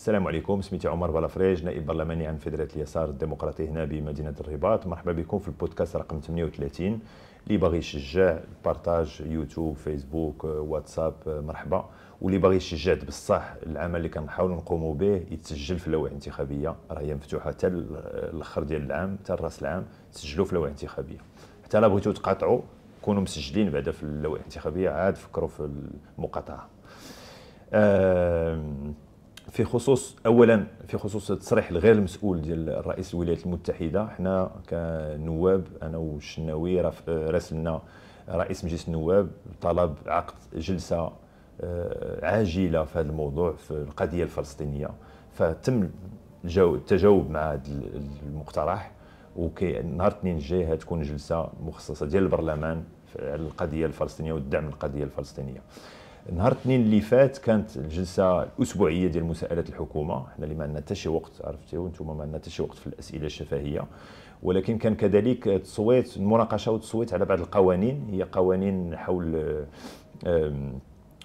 السلام عليكم سميتي عمر بلافريج نائب برلماني عن فدرات اليسار الديمقراطي هنا بمدينة الرباط مرحبا بكم في البودكاست رقم 38 اللي باغي يشجع بارتاج يوتيوب فيسبوك واتساب مرحبا واللي باغي يشجع بصح العمل اللي كنحاولوا نقوموا به يتسجل في اللوائح الانتخابيه راه هي مفتوحه حتى الاخر ديال العام حتى راس العام تسجلوا في اللوائح الانتخابيه حتى لا بغيتوا تقاطعوا كونوا مسجلين بعدا في اللوائح الانتخابيه عاد فكروا في المقاطعه أه في خصوص اولا في خصوص التصريح الغير المسؤول ديال رئيس الولايات المتحده حنا كنواب انا والشناوي آه، راسلنا رئيس مجلس النواب طلب عقد جلسه آه، عاجله في هذا الموضوع في القضيه الفلسطينيه فتم التجاوب مع هذا المقترح وكي نهار الاثنين الجاي تكون جلسه مخصصه ديال البرلمان على القضيه الفلسطينيه والدعم للقضيه الفلسطينيه نهار الاثنين اللي فات كانت الجلسه الاسبوعيه ديال مساءلات الحكومه حنا اللي ما عندنا حتى شي وقت عرفتي وانتم ما عندنا حتى شي وقت في الاسئله الشفهيه ولكن كان كذلك تصويت المناقشه والتصويت على بعض القوانين هي قوانين حول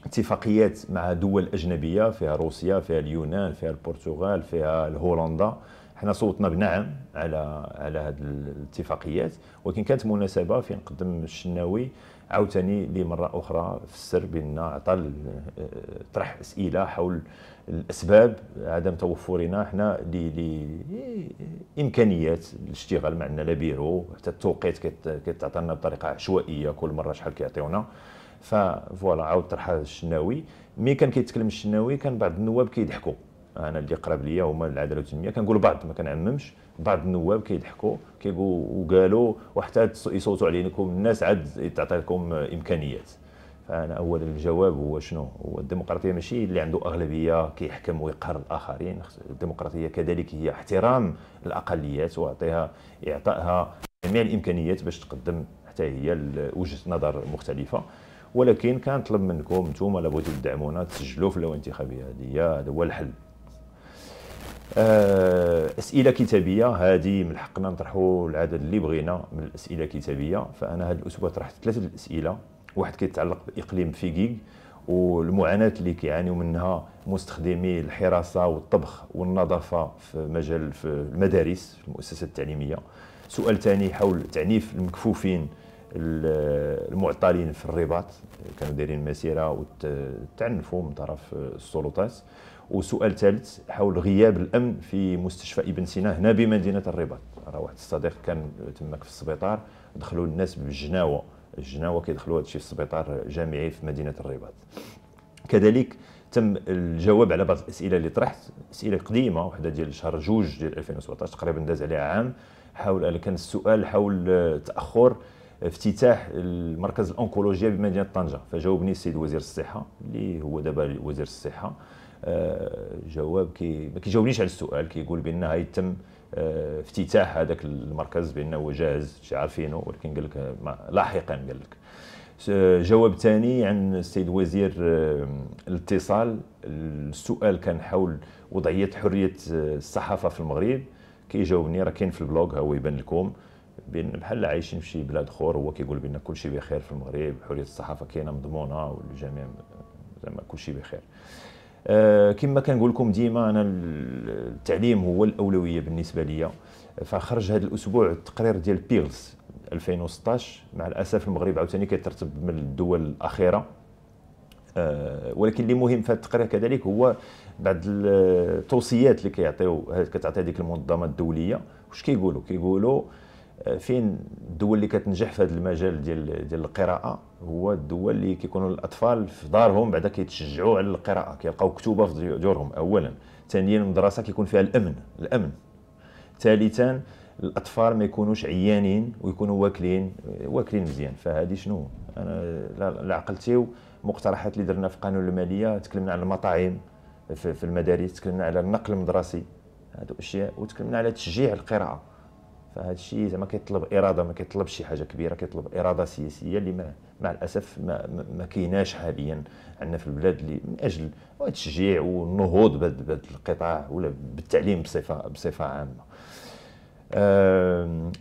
اتفاقيات مع دول اجنبيه فيها روسيا فيها اليونان فيها البرتغال فيها الهولندا حنا صوتنا بنعم على على هذه الاتفاقيات ولكن كانت مناسبه فين قدم الشناوي عاوتاني لمره اخرى في السر بان عطى طرح اسئله حول الاسباب عدم توفرنا حنا لامكانيات الاشتغال ما عندنا لا بيرو حتى التوقيت كتعطينا بطريقه عشوائيه كل مره شحال كيعطيونا فوالا عاود طرحها الشناوي مي كان كيتكلم الشناوي كان بعض النواب كيضحكوا انا اللي قرب ليا هما العداله والتنميه كنقول بعض ما كنعممش بعض النواب كيضحكوا كيقولوا وقالوا وحتى يصوتوا عليكم الناس عاد تعطي لكم امكانيات فانا اولا الجواب هو شنو هو الديمقراطيه ماشي اللي عنده اغلبيه كيحكم ويقهر الاخرين الديمقراطيه كذلك هي احترام الاقليات واعطيها اعطائها جميع الامكانيات باش تقدم حتى هي وجهه نظر مختلفه ولكن كنطلب منكم نتوما الا بغيتو تدعمونا تسجلوا في الانتخابيه هذه هذا هو الحل آه، اسئله كتابيه هذه من حقنا نطرحوا العدد اللي بغينا من الاسئله الكتابيه فانا هذا الاسبوع طرحت ثلاثه الاسئله واحد كيتعلق باقليم فيكيك والمعاناه اللي كيعانيوا منها مستخدمي الحراسه والطبخ والنظافه في مجال في المدارس في المؤسسات التعليميه سؤال ثاني حول تعنيف المكفوفين المعطلين في الرباط كانوا دايرين مسيره وتعنفوا من طرف السلطات وسؤال ثالث حول غياب الامن في مستشفى ابن سينا هنا بمدينه الرباط راه واحد الصديق كان تماك في السبيطار دخلوا الناس بالجناوه الجناوه كيدخلوا هذا الشيء في السبيطار الجامعي في مدينه الرباط كذلك تم الجواب على بعض الاسئله اللي طرحت اسئله قديمه وحده ديال شهر جوج ديال 2017 تقريبا داز عليها عام حول كان السؤال حول تاخر افتتاح المركز الاونكولوجيا بمدينه طنجه فجاوبني السيد وزير الصحه اللي هو دابا وزير الصحه آه، جواب كي ما كيجاوبنيش على السؤال كيقول بان غيتم آه، افتتاح هذاك المركز بانه هو جاهز عارفينه ولكن قال لك لاحقا قال لك جواب ثاني عن السيد وزير آه، الاتصال السؤال كان حول وضعيه حريه الصحافه في المغرب كيجاوبني راه كاين في البلوغ هو يبان لكم بين بحال عايشين في شي بلاد اخر هو كيقول بان كل شيء بخير في المغرب حريه الصحافه كاينه مضمونه والجميع زعما كل شيء بخير أه كما كنقول لكم ديما انا التعليم هو الاولويه بالنسبه ليا فخرج هذا الاسبوع التقرير ديال بيلز 2016 مع الاسف المغرب عاوتاني كيترتب من الدول الاخيره أه ولكن اللي مهم في التقرير كذلك هو بعض التوصيات اللي كيعطيو كتعطي هذيك المنظمه الدوليه واش كيقولوا كيقولوا آه، فين الدول اللي كتنجح في هذا المجال ديال ديال القراءه هو الدول اللي كيكونوا الاطفال في دارهم بعدا كيتشجعوا على القراءه كيلقاو كتوبه في دورهم اولا ثانيا المدرسه كيكون فيها الامن الامن ثالثا الاطفال ما يكونوش عيانين ويكونوا واكلين واكلين مزيان فهذه شنو انا لا عقلتي المقترحات اللي درنا في قانون الماليه تكلمنا على المطاعم في المدارس تكلمنا على النقل المدرسي هذو اشياء وتكلمنا على تشجيع القراءه فهذا الشيء زعما كيطلب اراده ما كيطلبش شي حاجه كبيره كيطلب اراده سياسيه اللي ما مع الاسف ما, ما كايناش حاليا عندنا في البلاد اللي من اجل التشجيع والنهوض بهذا القطاع ولا بالتعليم بصفه بصفه عامه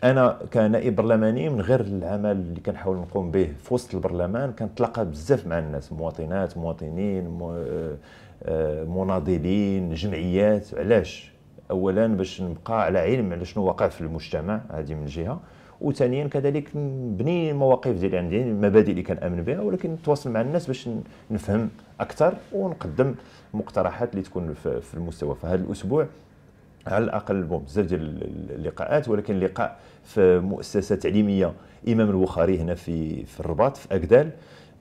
انا كنائب برلماني من غير العمل اللي كنحاول نقوم به في وسط البرلمان كنتلاقى بزاف مع الناس مواطنات مواطنين آه، آه، مناضلين جمعيات علاش اولا باش نبقى على علم على شنو واقع في المجتمع هذه من جهه وثانيا كذلك نبني المواقف ديالي يعني عندي المبادئ اللي كنامن بها ولكن نتواصل مع الناس باش نفهم اكثر ونقدم مقترحات اللي تكون في المستوى فهذا الاسبوع على الاقل بزاف ديال اللقاءات ولكن لقاء في مؤسسه تعليميه امام البخاري هنا في في الرباط في اكدال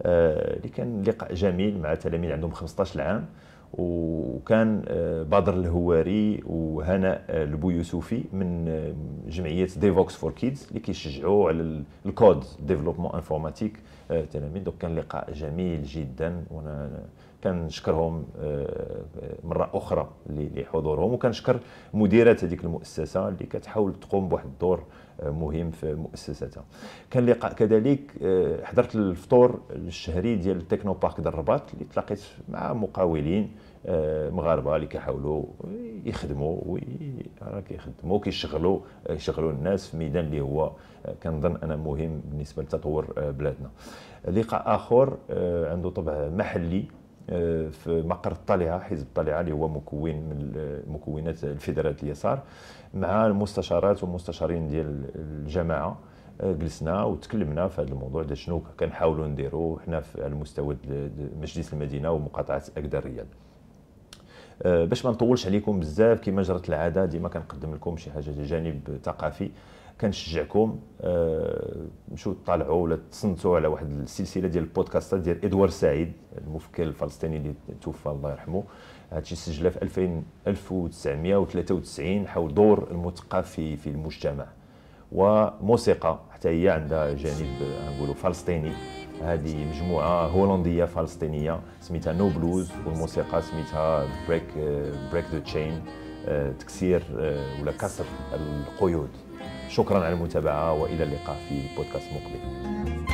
آه، اللي آه كان لقاء جميل مع تلاميذ عندهم 15 عام وكان آه، بدر الهواري وهناء البو آه، يوسفي من آه، جمعيه ديفوكس فور كيدز اللي كيشجعوا على الكود ديفلوبمون انفورماتيك التلاميذ دونك كان لقاء جميل جدا وانا كنشكرهم آه، آه، مره اخرى لحضورهم وكنشكر مديره هذيك المؤسسه اللي كتحاول تقوم بواحد الدور آه، مهم في مؤسستها كان لقاء كذلك حضرت الفطور الشهري ديال التكنو بارك ديال الرباط اللي تلاقيت مع مقاولين مغاربه اللي كيحاولوا يخدموا راه كيخدموا كيشغلوا يشغلوا الناس في ميدان اللي هو كنظن انا مهم بالنسبه لتطور بلادنا لقاء اخر عنده طبع محلي آه، في مقر الطليعه حزب الطليعه اللي هو مكون من مكونات الفيدراليه اليسار مع المستشارات والمستشارين ديال الجماعه آه، جلسنا وتكلمنا في هذا الموضوع ديال شنو كنحاولوا نديروا حنا على مستوى مجلس المدينه ومقاطعه اكدا الرياض آه، باش ما نطولش عليكم بزاف كما جرت العاده ديما كنقدم لكم شي حاجه جانب ثقافي كنشجعكم مشوا آه، تطالعوا ولا تصنتوا على واحد السلسله ديال البودكاستات ديال ادوار سعيد المفكر الفلسطيني اللي توفى الله يرحمه هادشي سجله في 2000 1993 حول دور المثقف في في المجتمع وموسيقى حتى هي عندها جانب نقولوا فلسطيني هذه مجموعه هولنديه فلسطينيه سميتها نو بلوز والموسيقى سميتها بريك بريك ذا تشين تكسير آه، ولا كسر القيود شكرا على المتابعة وإلى اللقاء في بودكاست مقبل